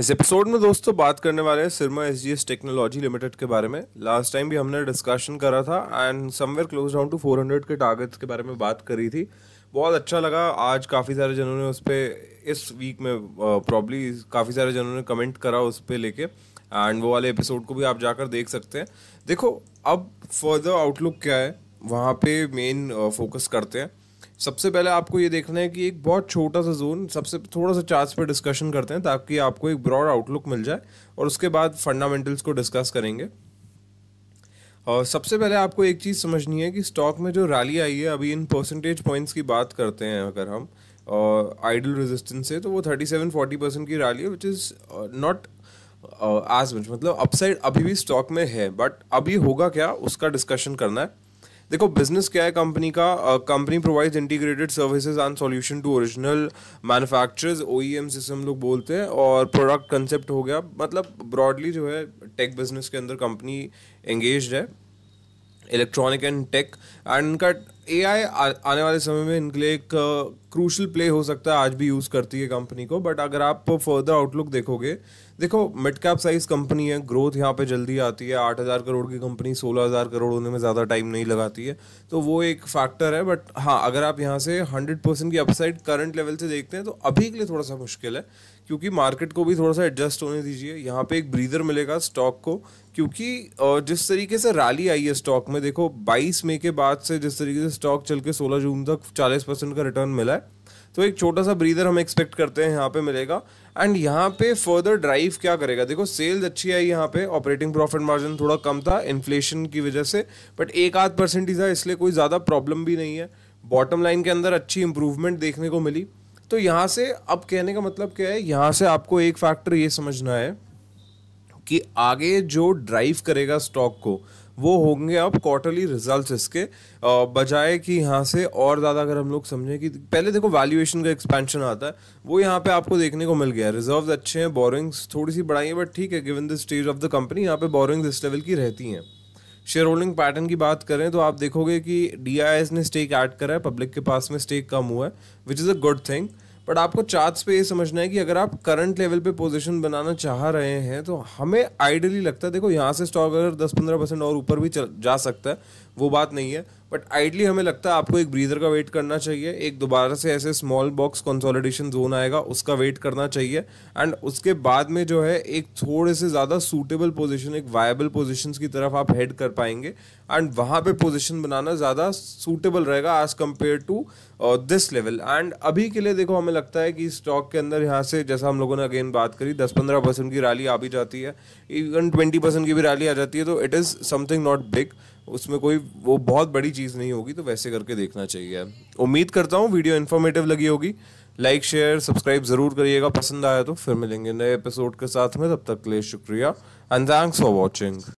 इस एपिसोड में दोस्तों बात करने वाले हैं Syrma S G S technology limited के बारे में लास्ट टाइम भी हमने डिस्कशन करा था and somewhere close down to 400 के टारगेट्स के बारे में बात करी थी बहुत अच्छा लगा आज काफ़ी सारे जनों ने उस पर इस वीक में प्रॉब्ली काफ़ी सारे जनों ने कमेंट करा उस पर लेके एंड वो वाले एपिसोड को भी आप जाकर देख सकते हैं देखो अब फर्दर आउटलुक क्या है वहाँ पे मेन फोकस करते हैं सबसे पहले आपको ये देखना है कि एक बहुत छोटा सा जोन सबसे थोड़ा सा चार्ज पर डिस्कशन करते हैं ताकि आपको एक ब्रॉड आउटलुक मिल जाए और उसके बाद फंडामेंटल्स को डिस्कस करेंगे और सबसे पहले आपको एक चीज़ समझनी है कि स्टॉक में जो रैली आई है अभी इन परसेंटेज पॉइंट्स की बात करते हैं अगर हम आइडल रेजिस्टेंस से तो वो थर्टी सेवन फोर्टी परसेंट की रैली है which is not as much मतलब अपसाइड अभी भी स्टॉक में है बट अभी होगा क्या उसका डिस्कशन करना है देखो बिजनेस क्या है कंपनी का company provides integrated services and solution to original manufacturers OEM जिसे हम लोग बोलते हैं और प्रोडक्ट कंसेप्ट हो गया मतलब ब्रॉडली जो है टेक बिजनेस के अंदर कंपनी एंगेज है इलेक्ट्रॉनिक एंड टेक एंड इनका ए आने वाले समय में इनके लिए एक क्रूशल प्ले हो सकता है आज भी यूज़ करती है कंपनी को बट अगर आप फर्दर आउटलुक देखोगे देखो मिड कैप साइज कंपनी है ग्रोथ यहाँ पे जल्दी आती है आठ हज़ार करोड़ की कंपनी सोलह हज़ार करोड़ होने में ज़्यादा टाइम नहीं लगाती है तो वो एक फैक्टर है बट हाँ अगर आप यहाँ से हंड्रेड परसेंट की अपसाइड करंट लेवल से देखते हैं तो अभी के लिए थोड़ा सा मुश्किल है क्योंकि मार्केट को भी थोड़ा सा एडजस्ट होने दीजिए यहाँ पे एक ब्रीदर मिलेगा स्टॉक को क्योंकि जिस तरीके से रैली आई है स्टॉक में देखो 22 मई के बाद से जिस तरीके से स्टॉक चल के 16 जून तक 40 परसेंट का रिटर्न मिला है है तो एक छोटा सा ब्रीदर हम एक्सपेक्ट करते हैं यहाँ पे मिलेगा एंड यहाँ पे फर्दर ड्राइव क्या करेगा देखो सेल्स अच्छी आई यहाँ पे ऑपरेटिंग प्रॉफिट मार्जिन थोड़ा कम था इन्फ्लेशन की वजह से बट एक आध परसेंट ही था इसलिए कोई ज़्यादा प्रॉब्लम भी नहीं है बॉटम लाइन के अंदर अच्छी इंप्रूवमेंट देखने को मिली तो यहाँ से अब कहने का मतलब क्या है यहाँ से आपको एक फैक्टर ये समझना है कि आगे जो ड्राइव करेगा स्टॉक को वो होंगे अब क्वार्टरली रिजल्ट्स इसके बजाय कि यहाँ से और ज़्यादा अगर हम लोग समझें कि पहले देखो वैल्यूएशन का एक्सपेंशन आता है वो यहाँ पे आपको देखने को मिल गया है रिजर्व अच्छे हैं बोरिंग्स थोड़ी सी बढ़ाई है बट ठीक है given the stage of the company यहाँ पे बोरिंग्स इस लेवल की रहती हैं शेयर होल्डिंग पैटर्न की बात करें तो आप देखोगे कि डी ने स्टेक ऐड करा है पब्लिक के पास में स्टेक कम हुआ है which is a good thing but आपको चार्ट्स पे ये समझना है कि अगर आप करंट लेवल पे पोजीशन बनाना चाह रहे हैं तो हमें आइडियली लगता है देखो यहाँ से स्टॉक अगर 10-15 परसेंट और ऊपर भी चल जा सकता है वो बात नहीं है बट आइडली हमें लगता है आपको एक ब्रीदर का वेट करना चाहिए एक दोबारा से ऐसे स्मॉल बॉक्स कंसोलिडेशन जोन आएगा उसका वेट करना चाहिए एंड उसके बाद में जो है एक थोड़े से ज़्यादा सूटेबल पोजीशन एक वायबल पोजीशंस की तरफ आप हेड कर पाएंगे एंड वहाँ पे पोजीशन बनाना ज़्यादा सूटेबल रहेगा as compare to this level and अभी के लिए देखो हमें लगता है कि स्टॉक के अंदर यहाँ से जैसा हम लोगों ने अगेन बात करी दस पंद्रह परसेंट की रैली आ भी जाती है इवन ट्वेंटी परसेंट की भी रैली आ जाती है तो it is something not big उसमें कोई वो बहुत बड़ी चीज़ नहीं होगी तो वैसे करके देखना चाहिए उम्मीद करता हूँ वीडियो इन्फॉर्मेटिव लगी होगी लाइक शेयर सब्सक्राइब ज़रूर करिएगा पसंद आया तो फिर मिलेंगे नए एपिसोड के साथ में तब तक के लिए शुक्रिया एंड थैंक्स फॉर वॉचिंग